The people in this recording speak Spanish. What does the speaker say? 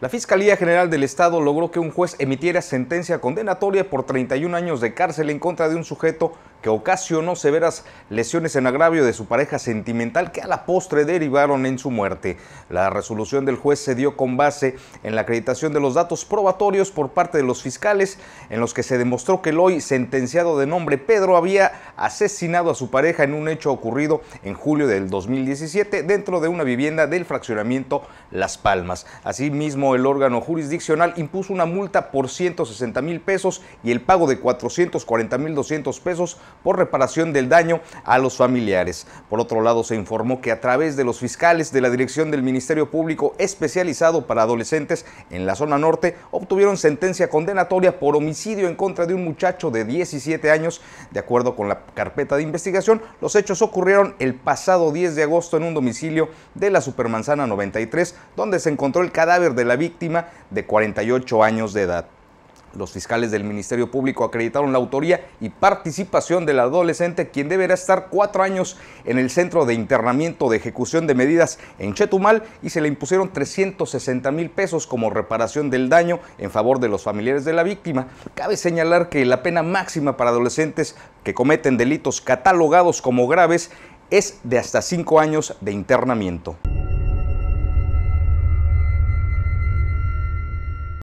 La Fiscalía General del Estado logró que un juez emitiera sentencia condenatoria por 31 años de cárcel en contra de un sujeto que ocasionó severas lesiones en agravio de su pareja sentimental que a la postre derivaron en su muerte. La resolución del juez se dio con base en la acreditación de los datos probatorios por parte de los fiscales en los que se demostró que el hoy sentenciado de nombre Pedro había asesinado a su pareja en un hecho ocurrido en julio del 2017 dentro de una vivienda del fraccionamiento Las Palmas. Asimismo, el órgano jurisdiccional impuso una multa por 160 mil pesos y el pago de 440 mil 200 pesos por reparación del daño a los familiares. Por otro lado, se informó que a través de los fiscales de la Dirección del Ministerio Público especializado para adolescentes en la zona norte obtuvieron sentencia condenatoria por homicidio en contra de un muchacho de 17 años. De acuerdo con la carpeta de investigación, los hechos ocurrieron el pasado 10 de agosto en un domicilio de la Supermanzana 93, donde se encontró el cadáver de la víctima de 48 años de edad. Los fiscales del Ministerio Público acreditaron la autoría y participación del adolescente, quien deberá estar cuatro años en el Centro de Internamiento de Ejecución de Medidas en Chetumal y se le impusieron 360 mil pesos como reparación del daño en favor de los familiares de la víctima. Cabe señalar que la pena máxima para adolescentes que cometen delitos catalogados como graves es de hasta cinco años de internamiento.